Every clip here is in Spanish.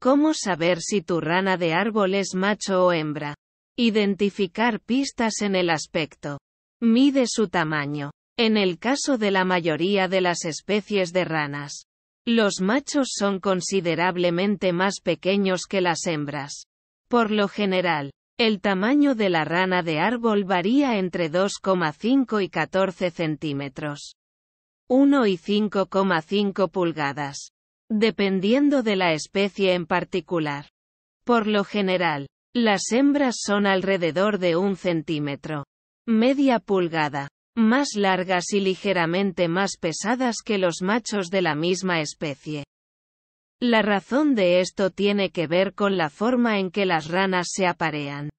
¿Cómo saber si tu rana de árbol es macho o hembra? Identificar pistas en el aspecto. Mide su tamaño. En el caso de la mayoría de las especies de ranas, los machos son considerablemente más pequeños que las hembras. Por lo general, el tamaño de la rana de árbol varía entre 2,5 y 14 centímetros. 1 y 5,5 pulgadas dependiendo de la especie en particular. Por lo general, las hembras son alrededor de un centímetro, media pulgada, más largas y ligeramente más pesadas que los machos de la misma especie. La razón de esto tiene que ver con la forma en que las ranas se aparean.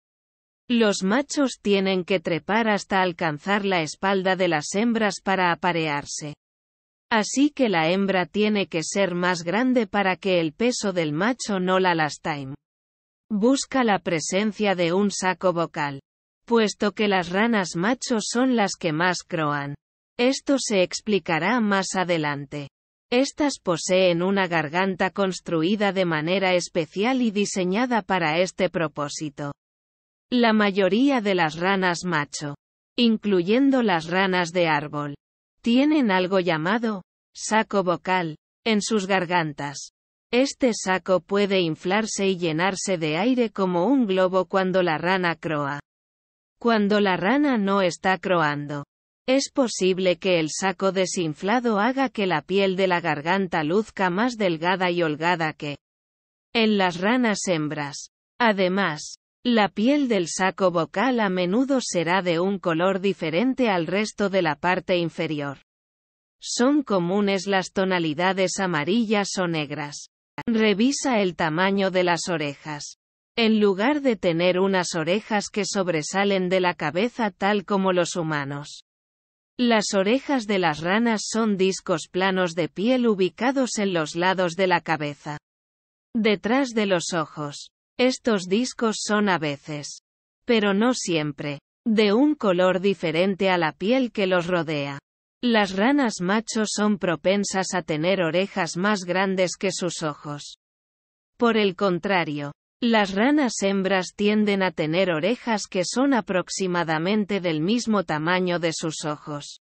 Los machos tienen que trepar hasta alcanzar la espalda de las hembras para aparearse. Así que la hembra tiene que ser más grande para que el peso del macho no la lastime. Busca la presencia de un saco vocal. Puesto que las ranas machos son las que más croan. Esto se explicará más adelante. Estas poseen una garganta construida de manera especial y diseñada para este propósito. La mayoría de las ranas macho, incluyendo las ranas de árbol, tienen algo llamado saco vocal, en sus gargantas. Este saco puede inflarse y llenarse de aire como un globo cuando la rana croa. Cuando la rana no está croando. Es posible que el saco desinflado haga que la piel de la garganta luzca más delgada y holgada que en las ranas hembras. Además, la piel del saco vocal a menudo será de un color diferente al resto de la parte inferior. Son comunes las tonalidades amarillas o negras. Revisa el tamaño de las orejas. En lugar de tener unas orejas que sobresalen de la cabeza tal como los humanos. Las orejas de las ranas son discos planos de piel ubicados en los lados de la cabeza. Detrás de los ojos. Estos discos son a veces, pero no siempre, de un color diferente a la piel que los rodea. Las ranas macho son propensas a tener orejas más grandes que sus ojos. Por el contrario, las ranas hembras tienden a tener orejas que son aproximadamente del mismo tamaño de sus ojos.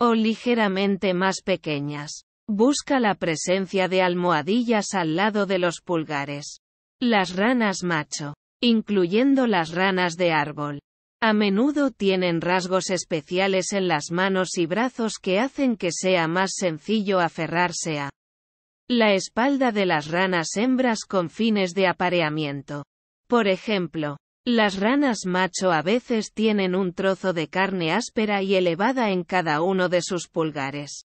O ligeramente más pequeñas. Busca la presencia de almohadillas al lado de los pulgares. Las ranas macho, incluyendo las ranas de árbol, a menudo tienen rasgos especiales en las manos y brazos que hacen que sea más sencillo aferrarse a la espalda de las ranas hembras con fines de apareamiento. Por ejemplo, las ranas macho a veces tienen un trozo de carne áspera y elevada en cada uno de sus pulgares.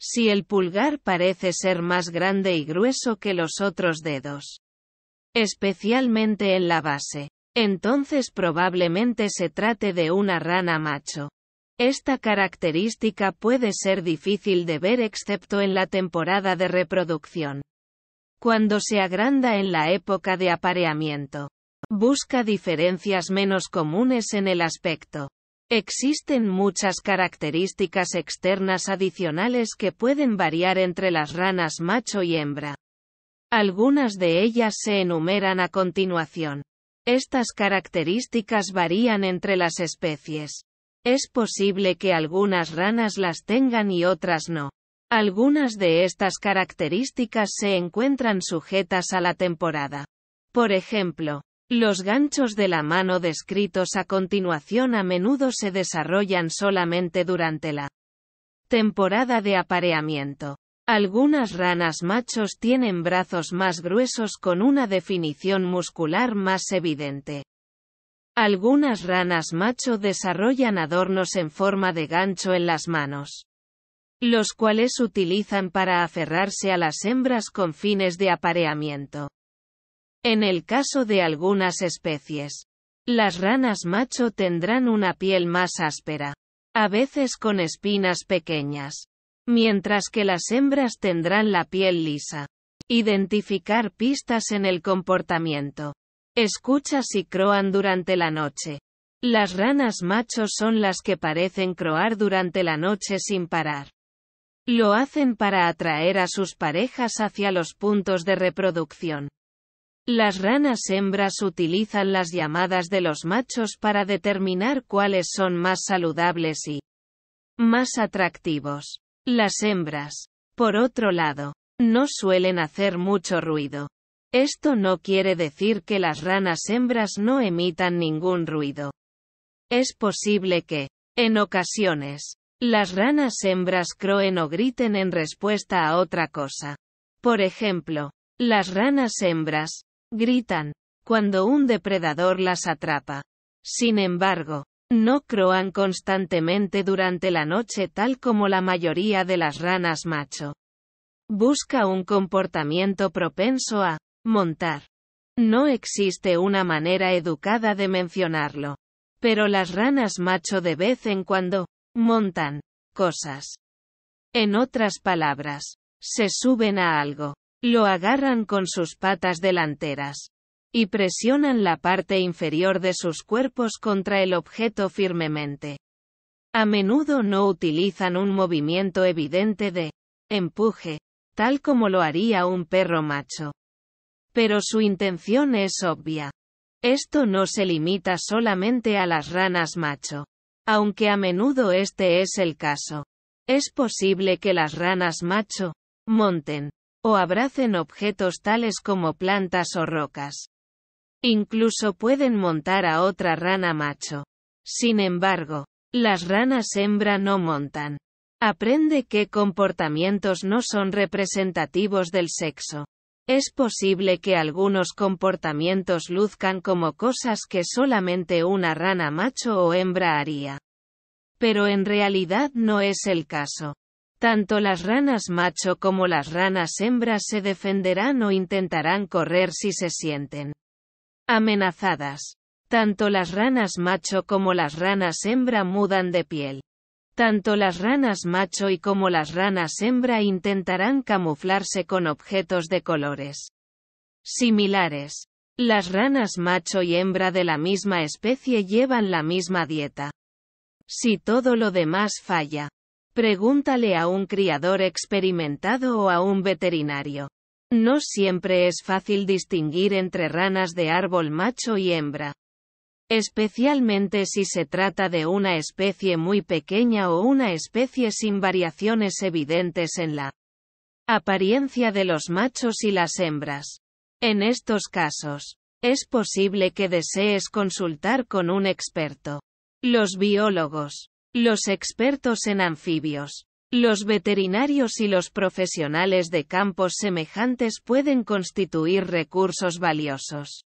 Si el pulgar parece ser más grande y grueso que los otros dedos, especialmente en la base, entonces probablemente se trate de una rana macho. Esta característica puede ser difícil de ver excepto en la temporada de reproducción. Cuando se agranda en la época de apareamiento. Busca diferencias menos comunes en el aspecto. Existen muchas características externas adicionales que pueden variar entre las ranas macho y hembra. Algunas de ellas se enumeran a continuación. Estas características varían entre las especies. Es posible que algunas ranas las tengan y otras no. Algunas de estas características se encuentran sujetas a la temporada. Por ejemplo, los ganchos de la mano descritos a continuación a menudo se desarrollan solamente durante la temporada de apareamiento. Algunas ranas machos tienen brazos más gruesos con una definición muscular más evidente. Algunas ranas macho desarrollan adornos en forma de gancho en las manos, los cuales utilizan para aferrarse a las hembras con fines de apareamiento. En el caso de algunas especies, las ranas macho tendrán una piel más áspera, a veces con espinas pequeñas mientras que las hembras tendrán la piel lisa. Identificar pistas en el comportamiento. Escucha si croan durante la noche. Las ranas machos son las que parecen croar durante la noche sin parar. Lo hacen para atraer a sus parejas hacia los puntos de reproducción. Las ranas hembras utilizan las llamadas de los machos para determinar cuáles son más saludables y más atractivos. Las hembras, por otro lado, no suelen hacer mucho ruido. Esto no quiere decir que las ranas hembras no emitan ningún ruido. Es posible que, en ocasiones, las ranas hembras croen o griten en respuesta a otra cosa. Por ejemplo, las ranas hembras gritan cuando un depredador las atrapa. Sin embargo, no croan constantemente durante la noche tal como la mayoría de las ranas macho. Busca un comportamiento propenso a montar. No existe una manera educada de mencionarlo. Pero las ranas macho de vez en cuando montan cosas. En otras palabras, se suben a algo. Lo agarran con sus patas delanteras y presionan la parte inferior de sus cuerpos contra el objeto firmemente. A menudo no utilizan un movimiento evidente de empuje, tal como lo haría un perro macho. Pero su intención es obvia. Esto no se limita solamente a las ranas macho. Aunque a menudo este es el caso. Es posible que las ranas macho monten o abracen objetos tales como plantas o rocas. Incluso pueden montar a otra rana macho. Sin embargo, las ranas hembra no montan. Aprende qué comportamientos no son representativos del sexo. Es posible que algunos comportamientos luzcan como cosas que solamente una rana macho o hembra haría. Pero en realidad no es el caso. Tanto las ranas macho como las ranas hembras se defenderán o intentarán correr si se sienten Amenazadas. Tanto las ranas macho como las ranas hembra mudan de piel. Tanto las ranas macho y como las ranas hembra intentarán camuflarse con objetos de colores similares. Las ranas macho y hembra de la misma especie llevan la misma dieta. Si todo lo demás falla, pregúntale a un criador experimentado o a un veterinario. No siempre es fácil distinguir entre ranas de árbol macho y hembra. Especialmente si se trata de una especie muy pequeña o una especie sin variaciones evidentes en la apariencia de los machos y las hembras. En estos casos, es posible que desees consultar con un experto. Los biólogos, los expertos en anfibios, los veterinarios y los profesionales de campos semejantes pueden constituir recursos valiosos.